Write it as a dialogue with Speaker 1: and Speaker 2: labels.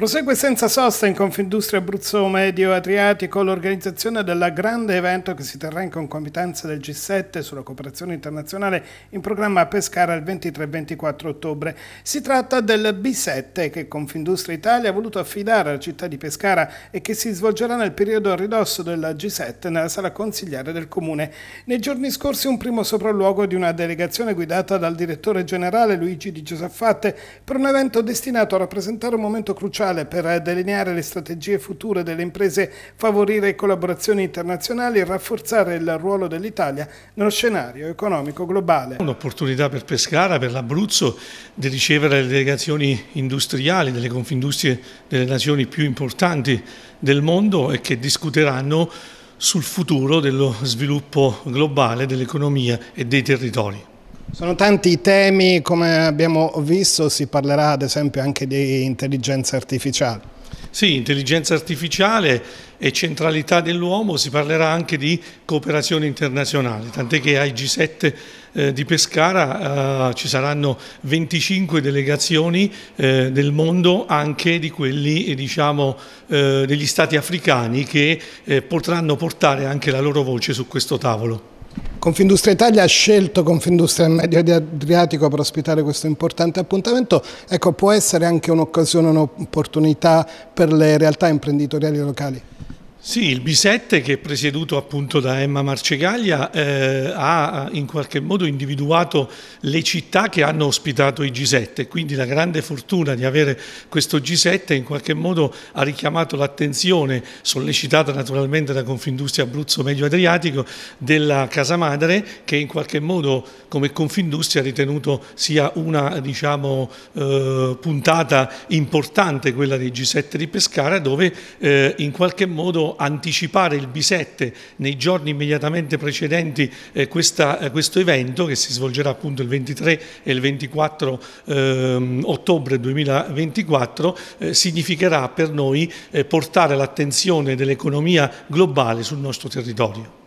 Speaker 1: Prosegue senza sosta in Confindustria Abruzzo Medio Adriatico l'organizzazione del grande evento che si terrà in concomitanza del G7 sulla cooperazione internazionale in programma a Pescara il 23 24 ottobre. Si tratta del B7 che Confindustria Italia ha voluto affidare alla città di Pescara e che si svolgerà nel periodo a ridosso del G7 nella sala consigliare del comune. Nei giorni scorsi un primo sopralluogo di una delegazione guidata dal direttore generale Luigi Di Giuseppate per un evento destinato a rappresentare un momento cruciale fondamentale per delineare le strategie future delle imprese, favorire collaborazioni internazionali e rafforzare il ruolo dell'Italia nello scenario economico globale.
Speaker 2: Un'opportunità per Pescara, per l'Abruzzo, di ricevere le delegazioni industriali delle confindustrie delle nazioni più importanti del mondo e che discuteranno sul futuro dello sviluppo globale dell'economia e dei territori.
Speaker 1: Sono tanti i temi, come abbiamo visto, si parlerà ad esempio anche di intelligenza artificiale.
Speaker 2: Sì, intelligenza artificiale e centralità dell'uomo, si parlerà anche di cooperazione internazionale, tant'è che ai G7 eh, di Pescara eh, ci saranno 25 delegazioni eh, del mondo, anche di quelli eh, diciamo, eh, degli stati africani che eh, potranno portare anche la loro voce su questo tavolo.
Speaker 1: Confindustria Italia ha scelto Confindustria Medio Adriatico per ospitare questo importante appuntamento, ecco può essere anche un'occasione, un'opportunità per le realtà imprenditoriali locali?
Speaker 2: Sì, il B7 che è presieduto appunto da Emma Marcegaglia eh, ha eh, in qualche modo individuato le città che hanno ospitato i G7, quindi la grande fortuna di avere questo G7 in qualche modo ha richiamato l'attenzione, sollecitata naturalmente da Confindustria Abruzzo Medio Adriatico, della Casa Madre che in qualche modo come Confindustria ha ritenuto sia una diciamo, eh, puntata importante quella dei G7 di Pescara dove eh, in qualche modo anticipare il B7 nei giorni immediatamente precedenti eh, questa, eh, questo evento che si svolgerà appunto il 23 e il 24 ehm, ottobre 2024 eh, significherà per noi eh, portare l'attenzione dell'economia globale sul nostro territorio.